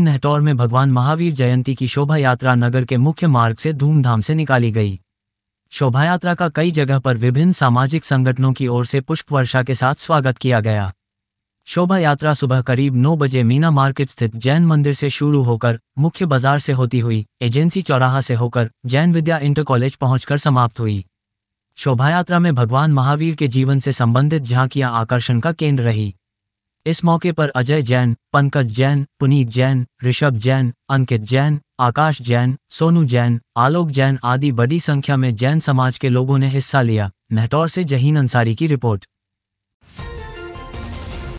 नहटौर में भगवान महावीर जयंती की शोभा यात्रा नगर के मुख्य मार्ग से धूमधाम से निकाली गई शोभा यात्रा का कई जगह पर विभिन्न सामाजिक संगठनों की ओर से पुष्प वर्षा के साथ स्वागत किया गया शोभा यात्रा सुबह करीब 9 बजे मीना मार्केट स्थित जैन मंदिर से शुरू होकर मुख्य बाजार से होती हुई एजेंसी चौराहा से होकर जैन विद्या इंटर कॉलेज पहुंचकर समाप्त हुई शोभा यात्रा में भगवान महावीर के जीवन से संबंधित झांकियां आकर्षण का केंद्र रही इस मौके पर अजय जैन पंकज जैन पुनीत जैन ऋषभ जैन अंकित जैन आकाश जैन सोनू जैन आलोक जैन आदि बड़ी संख्या में जैन समाज के लोगों ने हिस्सा लिया महतौर से जहीन अंसारी की रिपोर्ट